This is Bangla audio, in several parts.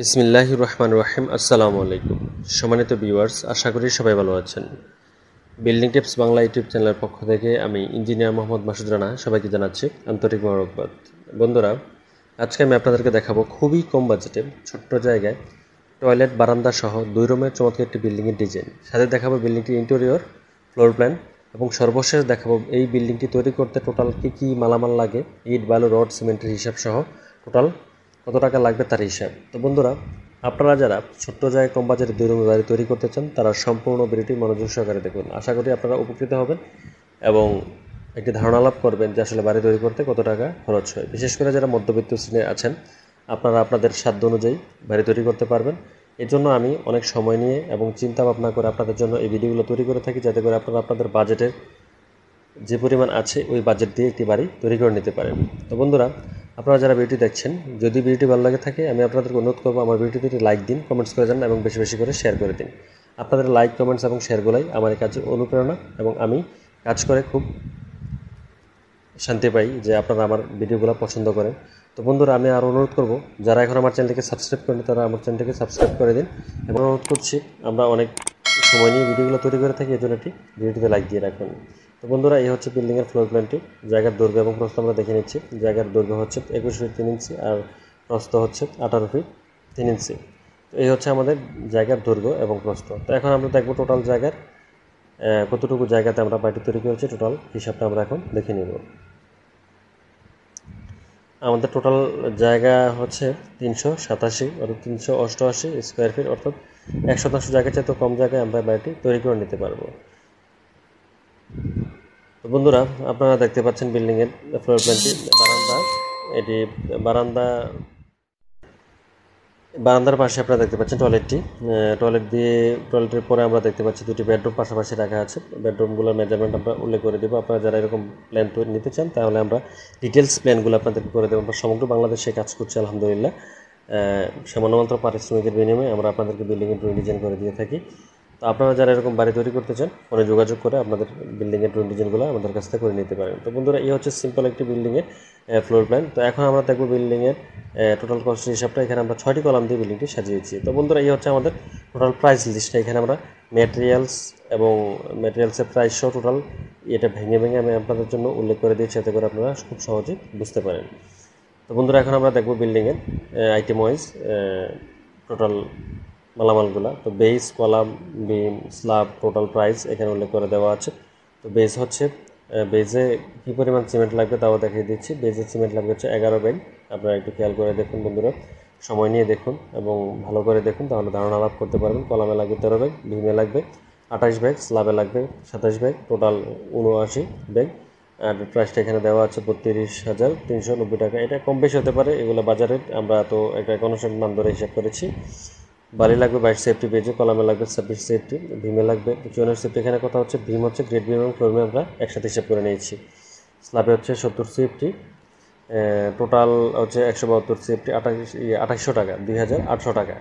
বিসমিল্লাহ রহমান রহিম আসসালামু আলাইকুম সম্মানিত ভিউয়ার্স আশা করি সবাই ভালো আছেন বিল্ডিং টিপস বাংলা ইউটিউব চ্যানেলের পক্ষ থেকে আমি ইঞ্জিনিয়ার মোহাম্মদ মাসুদ রানা সবাইকে জানাচ্ছি আন্তরিক মোবারকবাদ বন্ধুরা আজকে আমি আপনাদেরকে দেখাবো খুবই কম বাজেটে ছোট্ট জায়গায় টয়লেট বারান্দা সহ দুই রুমের চমৎকার একটি বিল্ডিংয়ের ডিজাইন সাথে দেখাবো বিল্ডিংটির ইন্টেরিয়র ফ্লোর প্ল্যান এবং সর্বশেষ দেখাবো এই বিল্ডিংটি তৈরি করতে টোটাল কী কী মালামাল লাগে ইট বালু রড সিমেন্টের হিসাব সহ টোটাল কত টাকা লাগবে তার হিসাব তো বন্ধুরা আপনারা যারা ছোট্ট জায়গায় কম বাজারে দুই রঙের বাড়ি তৈরি করতে চান তারা সম্পূর্ণ ভিডিওটি মনোযোগ সহকারে দেখুন আশা করি আপনারা উপকৃত হবেন এবং একটি ধারণা লাভ করবেন যে আসলে বাড়ি তৈরি করতে কত টাকা খরচ হয় বিশেষ করে যারা মধ্যবিত্ত শ্রেণী আছেন আপনারা আপনাদের সাধ্য অনুযায়ী বাড়ি তৈরি করতে পারবেন এর জন্য আমি অনেক সময় নিয়ে এবং চিন্তা ভাবনা করে আপনাদের জন্য এই ভিডিওগুলো তৈরি করে থাকি যাতে করে আপনারা আপনাদের বাজেটের যে পরিমাণ আছে ওই বাজেট দিয়ে একটি বাড়ি তৈরি করে নিতে পারেন তো বন্ধুরা আপনারা যারা ভিডিওটি দেখছেন যদি ভিডিওটি ভালো লাগে থাকে আমি আপনাদেরকে অনুরোধ করবো আমার ভিডিওটি একটি লাইক দিন কমেন্টস করে জানান এবং বেশি বেশি করে শেয়ার করে দিন আপনাদের লাইক কমেন্টস এবং শেয়ারগুলোই আমার কাছে অনুপ্রেরণা এবং আমি কাজ করে খুব শান্তি পাই যে আপনারা আমার ভিডিওগুলো পছন্দ করেন তো বন্ধুরা আমি আর অনুরোধ করব যারা এখন আমার চ্যানেলটিকে সাবস্ক্রাইব করেন তারা আমার চ্যানেলটিকে সাবস্ক্রাইব করে দিন এবং অনুরোধ করছি আমরা অনেক সময় নিয়ে ভিডিওগুলো তৈরি করে থাকি জন্য একটি ভিডিওটিতে লাইক দিয়ে রাখুন তো বন্ধুরা এই হচ্ছে বিল্ডিংয়ের ফ্লোর প্ল্যানটি জায়গার দৈর্ঘ্য এবং প্রস্থ আমরা দেখে নিচ্ছি জায়গার দৈর্ঘ্য হচ্ছে একুশ ফিট তিন ইঞ্চি আর প্রস্ত হচ্ছে আঠারো ফিট তিন ইঞ্চি তো এই হচ্ছে আমাদের জায়গার দৈর্ঘ্য এবং প্রস্থ তো এখন আমরা দেখবো টোটাল জায়গার কতটুকু জায়গাতে আমরা বাড়িটি তৈরি করেছি টোটাল হিসাবটা আমরা এখন দেখে নেব আমাদের টোটাল জায়গা হচ্ছে তিনশো সাতাশি অর্থাৎ তিনশো অষ্টআশি স্কোয়ার ফিট অর্থাৎ এক শতাংশ জায়গা চাইতেও কম জায়গায় আমরা বাড়িটি তৈরি করে নিতে পারবো তো বন্ধুরা আপনারা দেখতে পাচ্ছেন বিল্ডিংয়ের ফ্লোর প্ল্যানটি বারান্দা এটি বারান্দা বারান্দার পাশে আপনারা দেখতে পাচ্ছেন টয়লেটটি টয়লেট দিয়ে টয়লেটের পরে আমরা দেখতে পাচ্ছি দুটি বেডরুম পাশাপাশি রাখা আছে বেডরুমগুলোর মেজারমেন্ট আমরা উল্লেখ করে দেবো আপনারা যারা এরকম প্ল্যান তৈরি নিতে চান তাহলে আমরা ডিটেলস প্ল্যানগুলো আপনাদেরকে করে দেবো আমরা সমগ্র বাংলাদেশে কাজ করছি আলহামদুলিল্লাহ সামান্যমাত্র পারিশ্রমিকের বিনিময়ে আমরা আপনাদেরকে বিল্ডিংয়ের ড্রয়িং ডিজাইন করে দিয়ে থাকি তো আপনারা যারা এরকম বাড়ি তৈরি করতে চান ফোনে যোগাযোগ করে আপনাদের বিল্ডিংয়ের ড্রোন ডিজাইনগুলো আমাদের কাছ থেকে করে নিতে পারেন তো বন্ধুরা এই হচ্ছে সিম্পল একটি বিল্ডিংয়ের ফ্লোর প্ল্যান তো এখন আমরা দেখবো বিল্ডিংয়ের টোটাল কস্ট হিসাবটা এখানে আমরা ছয়টি কলাম দিয়ে বিল্ডিংটি সাজিয়েছি তো বন্ধুরা এই হচ্ছে আমাদের টোটাল প্রাইস লিস্টটা এখানে আমরা ম্যাটেরিয়ালস এবং ম্যাটেরিয়ালসের প্রাইস সহ টোটাল এটা ভেঙে ভেঙে আমি আপনাদের জন্য উল্লেখ করে দিয়েছি যাতে করে আপনারা খুব সহজে বুঝতে পারেন তো বন্ধুরা এখন আমরা দেখব বিল্ডিংয়ের আইটেম ওয়াইজ টোটাল মালামালগুলা তো base column beam slab total price এখানে উল্লেখ করে দেওয়া আছে তো বেস হচ্ছে বেজে কী পরিমাণ সিমেন্ট লাগবে তাও দেখিয়ে দিচ্ছি বেজে সিমেন্ট লাগবে হচ্ছে এগারো বেল আপনারা একটু খেয়াল করে দেখুন বন্ধুরা সময় নিয়ে দেখুন এবং ভালো করে দেখুন তাহলে ধারণা লাভ করতে পারবেন কলামে লাগবে তেরো ব্যাগ ভিমে লাগবে আঠাশ ব্যাগ স্ল্যাবে লাগবে সাতাশ ব্যাগ টোটাল উনআশি ব্যাগ আর প্রাইসটা এখানে দেওয়া আছে বত্রিশ হাজার তিনশো নব্বই টাকা এটা কম বেশি হতে পারে এগুলো বাজারে আমরা তো একটা ইকোনমিক মান ধরে হিসাব করেছি বাড়ি লাগবে বাইশ সেফটি পেয়েছে কলামে লাগবে ছাব্বিশ সেফটি ভিমে লাগবে চুয়ান্ন সেফটি এখানে কথা হচ্ছে ভিম হচ্ছে গ্রেড ভিম এবং ক্রমে আমরা একসাথে হিসাব করে নিয়েছি স্লাবে হচ্ছে সত্তর সেফটি টোটাল হচ্ছে একশো বাহাত্তর সেফটি আঠাশ ইয়ে, আঠাশশো টাকা দুই হাজার আটশো টাকা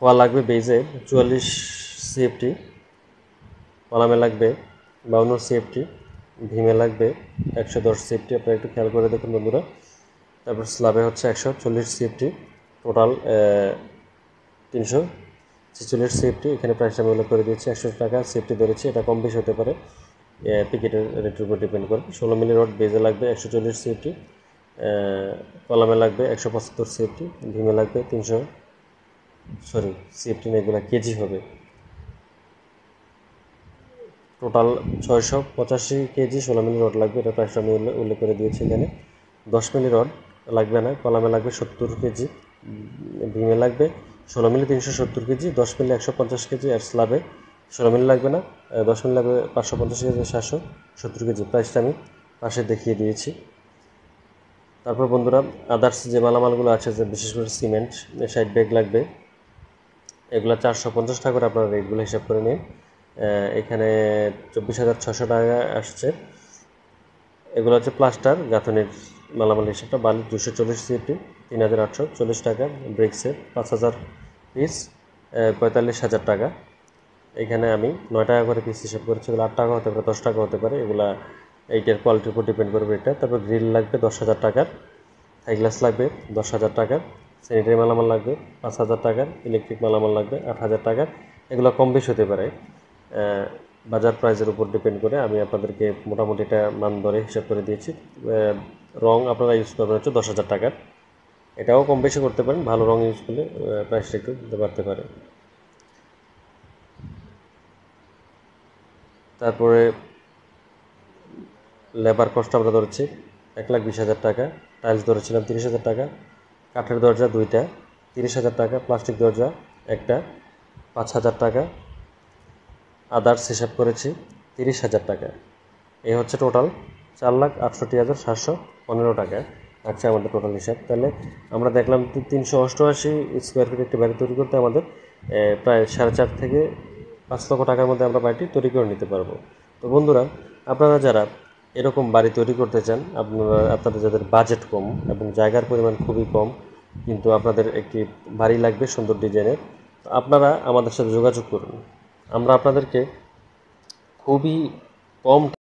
হওয়া লাগবে বেজে চুয়াল্লিশ সেফটি কলামে লাগবে বাউন্ন সেফটি ভিমে লাগবে একশো দশ সিএফটি আপনারা একটু খেয়াল করে দেখুন বন্ধুরা তারপর স্ল্যাবে হচ্ছে একশো চল্লিশ সিএফটি টোটাল তিনশো ছেচল্লিশ সিএফটি এখানে প্রাইস আমি উল্লেখ করে দিয়েছি একশো টাকা সিএফটি ধরেছি এটা কম বেশি হতে পারে টিকিটের রেটের উপর ডিপেন্ড করে ষোলো মিলি রড বেজে লাগবে একশো চল্লিশ সিএফটি কলামে লাগবে একশো পঁচাত্তর সিএফটি ভিমে লাগবে তিনশো সরি সিএফটি এগুলো কেজি হবে টোটাল ছয়শো পঁচাশি কেজি ষোলো মিলি রড লাগবে এটা প্রাইস আমি উল্লেখ করে দিয়েছি এখানে দশ মিলি রড লাগবে না কলামে লাগবে সত্তর কেজি ভিমে লাগবে ষোলো মিলি তিনশো সত্তর কেজি দশ মিলি একশো পঞ্চাশ কেজি আর স্লাবে ষোলো মিলি লাগবে না দশ মিলি লাগবে পাঁচশো পঞ্চাশ কেজি সাতশো সত্তর কেজি প্রাইসটা আমি পাশে দেখিয়ে দিয়েছি তারপর বন্ধুরা আদার্স যে মালামালগুলো আছে যে বিশেষ করে সিমেন্ট সাইড ব্যাগ লাগবে এগুলো চারশো পঞ্চাশ টাকা করে আপনারা রেটগুলো হিসাব করে নিন এখানে চব্বিশ হাজার ছশো টাকা আসছে এগুলো হচ্ছে প্লাস্টার গাঁথনির মালামাল হিসেবটা বালি দুশো চল্লিশ সিটি তিন হাজার আটশো চল্লিশ টাকা ব্রিক্সের পাঁচ হাজার পিস পঁয়তাল্লিশ হাজার টাকা এখানে আমি নয় টাকা করে পিস হিসাব করেছি এগুলো আট টাকা হতে পারে দশ টাকা হতে পারে এগুলা এইটার কোয়ালিটির উপর ডিপেন্ড করবে এটা তারপর গ্রিল লাগবে দশ হাজার টাকার থাই গ্লাস লাগবে দশ হাজার টাকার স্যানিটারি মালামাল লাগবে পাঁচ হাজার টাকার ইলেকট্রিক মালামাল লাগবে আট হাজার টাকার এগুলো কম বেশি হতে পারে বাজার প্রাইজের উপর ডিপেন্ড করে আমি আপনাদেরকে মোটামুটি এটা মান দরে হিসাব করে দিয়েছি রং আপনারা ইউজ করবেন হচ্ছে দশ হাজার টাকার এটাও কম বেশি করতে পারেন ভালো রং ইউজ করলে প্রাইসটা একটু পারতে পারে তারপরে লেবার কস্ট আমরা ধরেছি এক লাখ বিশ হাজার টাকা টাইলস ধরেছিলাম তিরিশ হাজার টাকা কাঠের দরজা দুইটা তিরিশ হাজার টাকা প্লাস্টিক দরজা একটা পাঁচ হাজার টাকা আদার্স হিসাব করেছি তিরিশ হাজার টাকা এই হচ্ছে টোটাল চার লাখ আটষট্টি হাজার সাতশো পনেরো টাকা আচ্ছা আমাদের টোটাল হিসাব তাহলে আমরা দেখলাম তিনশো অষ্টআশি স্কোয়ার ফিট একটি বাড়ি তৈরি করতে আমাদের প্রায় সাড়ে চার থেকে পাঁচ লক্ষ টাকার মধ্যে আমরা বাড়িটি তৈরি করে নিতে পারবো তো বন্ধুরা আপনারা যারা এরকম বাড়ি তৈরি করতে চান আপনারা আপনাদের যাদের বাজেট কম এবং জায়গার পরিমাণ খুবই কম কিন্তু আপনাদের একটি বাড়ি লাগবে সুন্দর ডিজাইনের তো আপনারা আমাদের সাথে যোগাযোগ করুন আমরা আপনাদেরকে খুবই কম